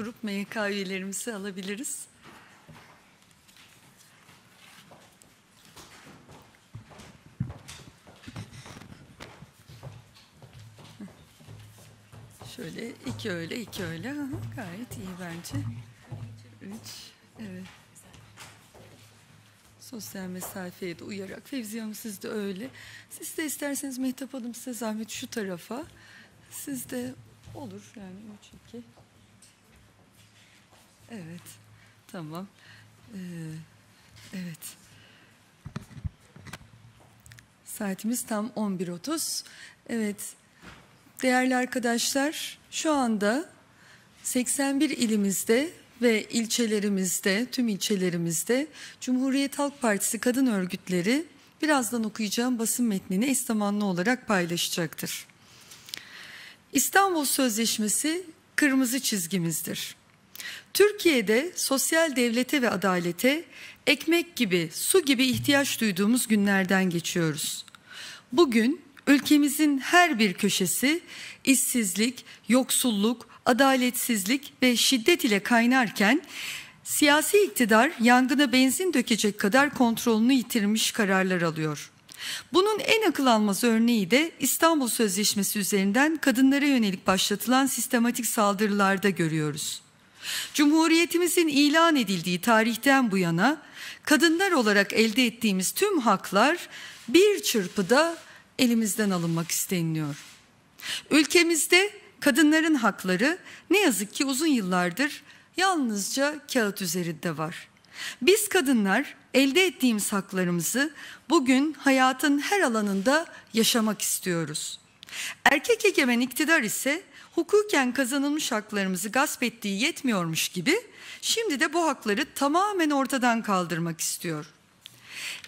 durup MYK alabiliriz. Şöyle iki öyle iki öyle Aha, gayet iyi bence. Üç evet. Sosyal mesafeye de uyarak. Fevziye Hanım siz de öyle. Siz de isterseniz Mehtap Hanım size zahmet şu tarafa. Siz de olur yani üç iki. Evet. Tamam. Ee, evet. Saatimiz tam 11.30. Evet. Değerli arkadaşlar, şu anda 81 ilimizde ve ilçelerimizde, tüm ilçelerimizde Cumhuriyet Halk Partisi kadın örgütleri birazdan okuyacağım basın metnini eş zamanlı olarak paylaşacaktır. İstanbul Sözleşmesi kırmızı çizgimizdir. Türkiye'de sosyal devlete ve adalete ekmek gibi, su gibi ihtiyaç duyduğumuz günlerden geçiyoruz. Bugün ülkemizin her bir köşesi işsizlik, yoksulluk, adaletsizlik ve şiddet ile kaynarken siyasi iktidar yangına benzin dökecek kadar kontrolünü yitirmiş kararlar alıyor. Bunun en akıl almaz örneği de İstanbul Sözleşmesi üzerinden kadınlara yönelik başlatılan sistematik saldırılarda görüyoruz. Cumhuriyetimizin ilan edildiği tarihten bu yana kadınlar olarak elde ettiğimiz tüm haklar bir çırpıda elimizden alınmak isteniliyor. Ülkemizde kadınların hakları ne yazık ki uzun yıllardır yalnızca kağıt üzerinde var. Biz kadınlar elde ettiğimiz haklarımızı bugün hayatın her alanında yaşamak istiyoruz. Erkek egemen iktidar ise hukuken kazanılmış haklarımızı gasp ettiği yetmiyormuş gibi şimdi de bu hakları tamamen ortadan kaldırmak istiyor.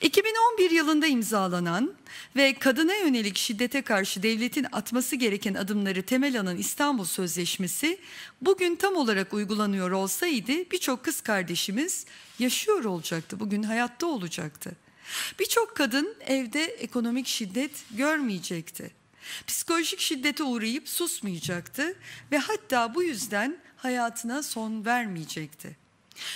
2011 yılında imzalanan ve kadına yönelik şiddete karşı devletin atması gereken adımları temel alan İstanbul Sözleşmesi bugün tam olarak uygulanıyor olsaydı birçok kız kardeşimiz yaşıyor olacaktı, bugün hayatta olacaktı. Birçok kadın evde ekonomik şiddet görmeyecekti. Psikolojik şiddete uğrayıp susmayacaktı ve hatta bu yüzden hayatına son vermeyecekti.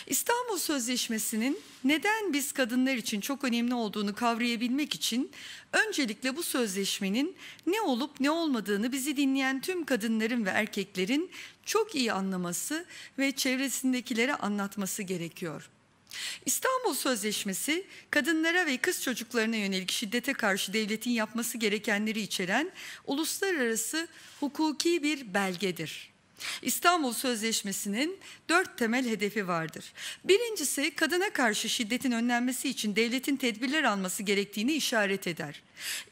İstanbul Sözleşmesi'nin neden biz kadınlar için çok önemli olduğunu kavrayabilmek için öncelikle bu sözleşmenin ne olup ne olmadığını bizi dinleyen tüm kadınların ve erkeklerin çok iyi anlaması ve çevresindekilere anlatması gerekiyor. İstanbul Sözleşmesi kadınlara ve kız çocuklarına yönelik şiddete karşı devletin yapması gerekenleri içeren uluslararası hukuki bir belgedir. İstanbul Sözleşmesi'nin dört temel hedefi vardır. Birincisi kadına karşı şiddetin önlenmesi için devletin tedbirler alması gerektiğini işaret eder.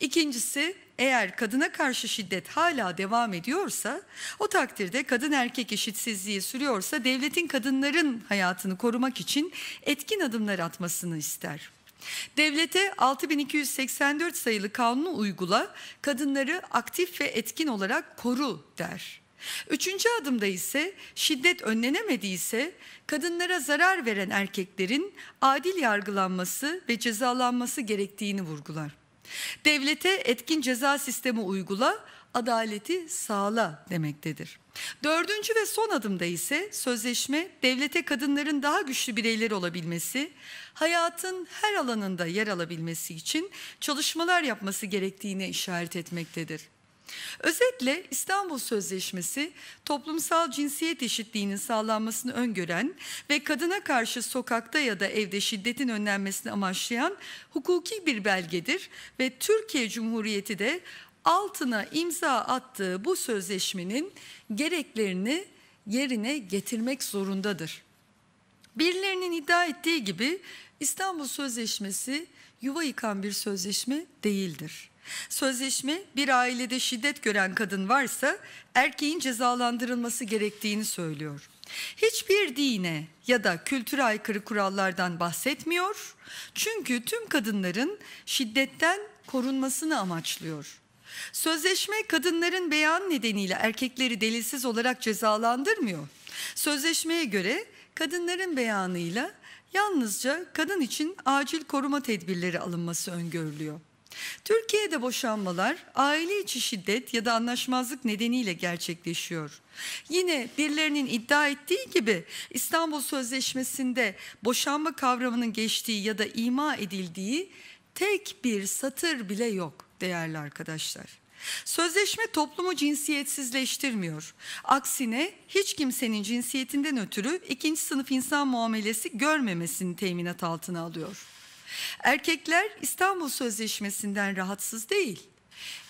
İkincisi eğer kadına karşı şiddet hala devam ediyorsa o takdirde kadın erkek eşitsizliği sürüyorsa devletin kadınların hayatını korumak için etkin adımlar atmasını ister. Devlete 6284 sayılı kanunu uygula, kadınları aktif ve etkin olarak koru der. Üçüncü adımda ise şiddet önlenemediyse kadınlara zarar veren erkeklerin adil yargılanması ve cezalanması gerektiğini vurgular. Devlete etkin ceza sistemi uygula, adaleti sağla demektedir. Dördüncü ve son adımda ise sözleşme devlete kadınların daha güçlü bireyler olabilmesi, hayatın her alanında yer alabilmesi için çalışmalar yapması gerektiğine işaret etmektedir. Özetle İstanbul Sözleşmesi toplumsal cinsiyet eşitliğinin sağlanmasını öngören ve kadına karşı sokakta ya da evde şiddetin önlenmesini amaçlayan hukuki bir belgedir ve Türkiye Cumhuriyeti de altına imza attığı bu sözleşmenin gereklerini yerine getirmek zorundadır. Birilerinin iddia ettiği gibi İstanbul Sözleşmesi yuva yıkan bir sözleşme değildir. Sözleşme bir ailede şiddet gören kadın varsa erkeğin cezalandırılması gerektiğini söylüyor. Hiçbir dine ya da kültüre aykırı kurallardan bahsetmiyor. Çünkü tüm kadınların şiddetten korunmasını amaçlıyor. Sözleşme kadınların beyan nedeniyle erkekleri delilsiz olarak cezalandırmıyor. Sözleşmeye göre kadınların beyanıyla yalnızca kadın için acil koruma tedbirleri alınması öngörülüyor. Türkiye'de boşanmalar aile içi şiddet ya da anlaşmazlık nedeniyle gerçekleşiyor. Yine birilerinin iddia ettiği gibi İstanbul Sözleşmesi'nde boşanma kavramının geçtiği ya da ima edildiği tek bir satır bile yok değerli arkadaşlar. Sözleşme toplumu cinsiyetsizleştirmiyor. Aksine hiç kimsenin cinsiyetinden ötürü ikinci sınıf insan muamelesi görmemesini teminat altına alıyor. Erkekler İstanbul Sözleşmesi'nden rahatsız değil.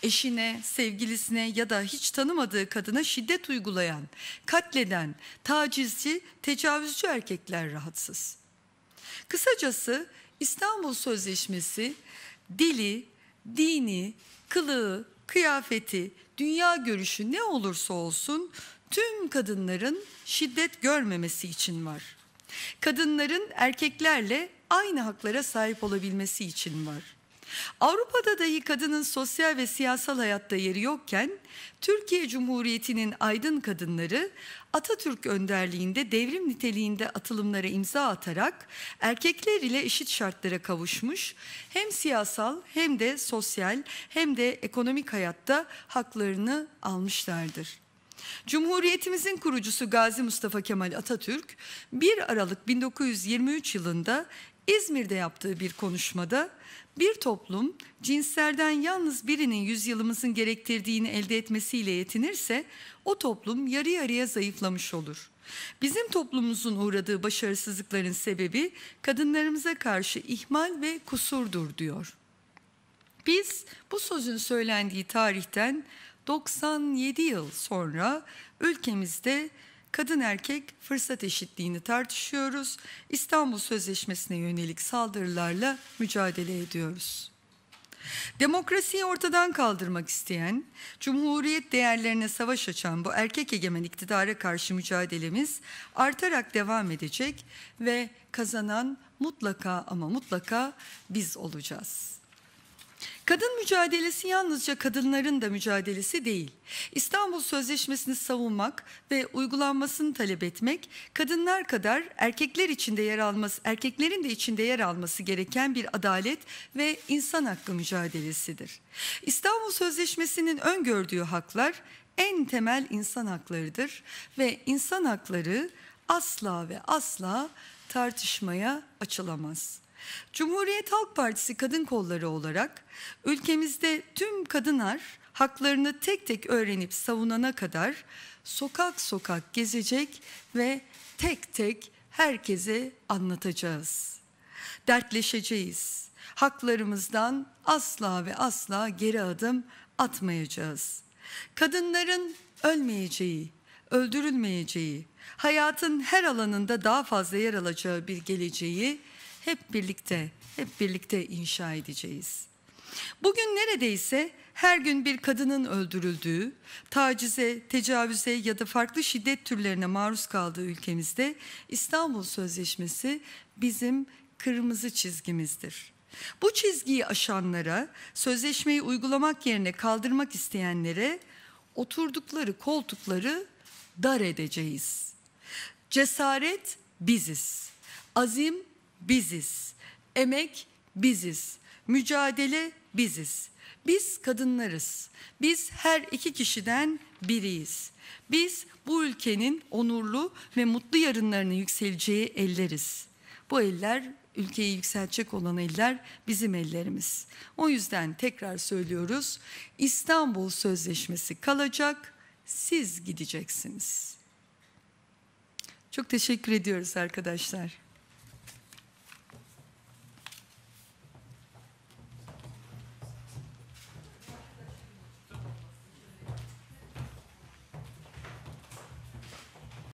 Eşine, sevgilisine ya da hiç tanımadığı kadına şiddet uygulayan, katleden, tacizci, tecavüzcü erkekler rahatsız. Kısacası İstanbul Sözleşmesi dili, dini, kılığı, kıyafeti, dünya görüşü ne olursa olsun tüm kadınların şiddet görmemesi için var kadınların erkeklerle aynı haklara sahip olabilmesi için var. Avrupa'da dahi kadının sosyal ve siyasal hayatta yeri yokken Türkiye Cumhuriyeti'nin aydın kadınları Atatürk önderliğinde devrim niteliğinde atılımlara imza atarak erkekler ile eşit şartlara kavuşmuş hem siyasal hem de sosyal hem de ekonomik hayatta haklarını almışlardır. Cumhuriyetimizin kurucusu Gazi Mustafa Kemal Atatürk 1 Aralık 1923 yılında İzmir'de yaptığı bir konuşmada bir toplum cinslerden yalnız birinin yüzyılımızın gerektirdiğini elde etmesiyle yetinirse o toplum yarı yarıya zayıflamış olur. Bizim toplumumuzun uğradığı başarısızlıkların sebebi kadınlarımıza karşı ihmal ve kusurdur diyor. Biz bu sözün söylendiği tarihten 97 yıl sonra ülkemizde kadın erkek fırsat eşitliğini tartışıyoruz. İstanbul Sözleşmesi'ne yönelik saldırılarla mücadele ediyoruz. Demokrasiyi ortadan kaldırmak isteyen, cumhuriyet değerlerine savaş açan bu erkek egemen iktidara karşı mücadelemiz artarak devam edecek ve kazanan mutlaka ama mutlaka biz olacağız. Kadın mücadelesi yalnızca kadınların da mücadelesi değil. İstanbul Sözleşmesi'ni savunmak ve uygulanmasını talep etmek kadınlar kadar erkekler içinde yer alması, erkeklerin de içinde yer alması gereken bir adalet ve insan hakkı mücadelesidir. İstanbul Sözleşmesi'nin öngördüğü haklar en temel insan haklarıdır ve insan hakları asla ve asla tartışmaya açılamaz. Cumhuriyet Halk Partisi kadın kolları olarak ülkemizde tüm kadınlar haklarını tek tek öğrenip savunana kadar sokak sokak gezecek ve tek tek herkese anlatacağız. Dertleşeceğiz. Haklarımızdan asla ve asla geri adım atmayacağız. Kadınların ölmeyeceği, öldürülmeyeceği, hayatın her alanında daha fazla yer alacağı bir geleceği hep birlikte, hep birlikte inşa edeceğiz. Bugün neredeyse her gün bir kadının öldürüldüğü, tacize, tecavüze ya da farklı şiddet türlerine maruz kaldığı ülkemizde İstanbul Sözleşmesi bizim kırmızı çizgimizdir. Bu çizgiyi aşanlara, sözleşmeyi uygulamak yerine kaldırmak isteyenlere oturdukları koltukları dar edeceğiz. Cesaret biziz. Azim biziz. Emek biziz. Mücadele biziz. Biz kadınlarız. Biz her iki kişiden biriyiz. Biz bu ülkenin onurlu ve mutlu yarınlarına yükseleceği elleriz. Bu eller ülkeyi yükseltecek olan eller bizim ellerimiz. O yüzden tekrar söylüyoruz. İstanbul Sözleşmesi kalacak, siz gideceksiniz. Çok teşekkür ediyoruz arkadaşlar.